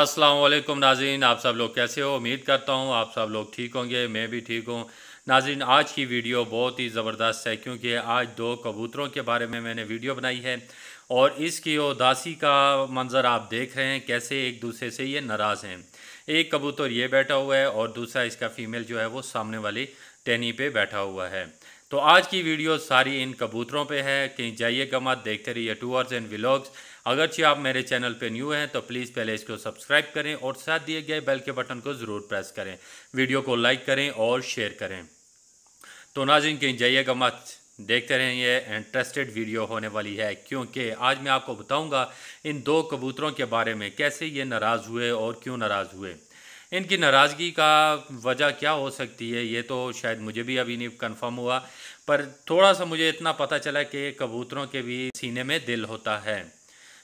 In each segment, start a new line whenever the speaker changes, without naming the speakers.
अस्सलाम नाजीन आप सब लोग कैसे हो उम्मीद करता हूँ आप सब लोग ठीक होंगे मैं भी ठीक हूँ नाजीन आज की वीडियो बहुत ही ज़बरदस्त है क्योंकि आज दो कबूतरों के बारे में मैंने वीडियो बनाई है और इसकी उदासी का मंज़र आप देख रहे हैं कैसे एक दूसरे से ये नाराज़ हैं एक कबूतर ये बैठा हुआ है और दूसरा इसका फ़ीमेल जो है वो सामने वाली टहनी पे बैठा हुआ है तो आज की वीडियो सारी इन कबूतरों पे है कहीं जाइएगा मत देखते रहिए टूअर्स एंड व्लॉग्स अगरचे आप मेरे चैनल पे न्यू हैं तो प्लीज़ पहले इसको सब्सक्राइब करें और साथ दिए गए बेल के बटन को ज़रूर प्रेस करें वीडियो को लाइक करें और शेयर करें तो नाजिन कहीं जाइएगा मत देखते रहें ये इंटरेस्टेड वीडियो होने वाली है क्योंकि आज मैं आपको बताऊंगा इन दो कबूतरों के बारे में कैसे ये नाराज़ हुए और क्यों नाराज़ हुए इनकी नाराज़गी का वजह क्या हो सकती है ये तो शायद मुझे भी अभी नहीं कन्फर्म हुआ पर थोड़ा सा मुझे इतना पता चला कि कबूतरों के भी सीने में दिल होता है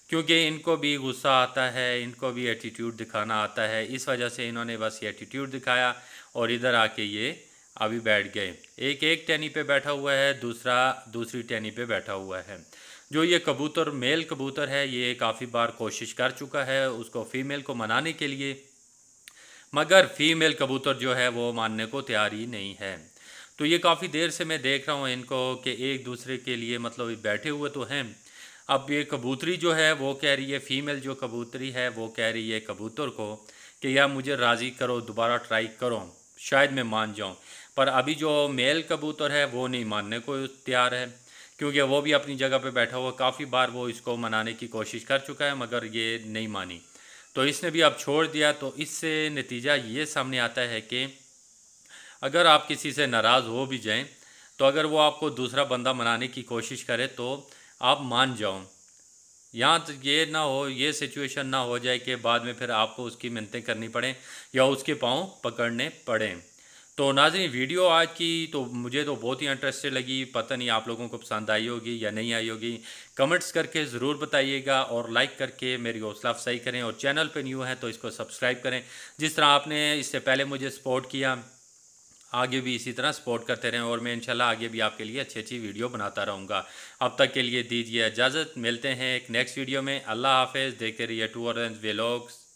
क्योंकि इनको भी गुस्सा आता है इनको भी एटीट्यूड दिखाना आता है इस वजह से इन्होंने बस ये एटीट्यूड दिखाया और इधर आके ये अभी बैठ गए एक एक टैनी पे बैठा हुआ है दूसरा दूसरी टैनी पे बैठा हुआ है जो ये कबूतर मेल कबूतर है ये काफ़ी बार कोशिश कर चुका है उसको फीमेल को मनाने के लिए मगर फीमेल कबूतर जो है वो मानने को तैयार ही नहीं है तो ये काफ़ी देर से मैं देख रहा हूँ इनको कि एक दूसरे के लिए मतलब बैठे हुए तो हैं अब ये कबूतरी जो है वो कह रही है फ़ीमेल जो कबूतरी है वो कह रही है कबूतर को कि यार मुझे राज़ी करो दोबारा ट्राई करो शायद मैं मान जाऊँ पर अभी जो मेल कबूतर है वो नहीं मानने को तैयार है क्योंकि वो भी अपनी जगह पे बैठा हुआ काफ़ी बार वो इसको मनाने की कोशिश कर चुका है मगर ये नहीं मानी तो इसने भी अब छोड़ दिया तो इससे नतीजा ये सामने आता है कि अगर आप किसी से नाराज़ हो भी जाएं तो अगर वो आपको दूसरा बंदा मनाने की कोशिश करे तो आप मान जाओ यहाँ तो ये ना हो ये सिचुएशन ना हो जाए कि बाद में फिर आपको उसकी मेहनतें करनी पड़ें या उसके पाँव पकड़ने पड़ें तो नाजरी वीडियो आज की तो मुझे तो बहुत ही इंटरेस्टेड लगी पता नहीं आप लोगों को पसंद आई होगी या नहीं आई होगी कमेंट्स करके ज़रूर बताइएगा और लाइक करके मेरी हौसला अफजाई करें और चैनल पे न्यू है तो इसको सब्सक्राइब करें जिस तरह आपने इससे पहले मुझे सपोर्ट किया आगे भी इसी तरह सपोर्ट करते रहें और मैं इंशाल्लाह आगे भी आपके लिए अच्छी अच्छी वीडियो बनाता रहूँगा अब तक के लिए दीजिए इजाज़त मिलते हैं एक नेक्स्ट वीडियो में अल्लाह हाफिज़ देखते रहिए टू और लॉग्स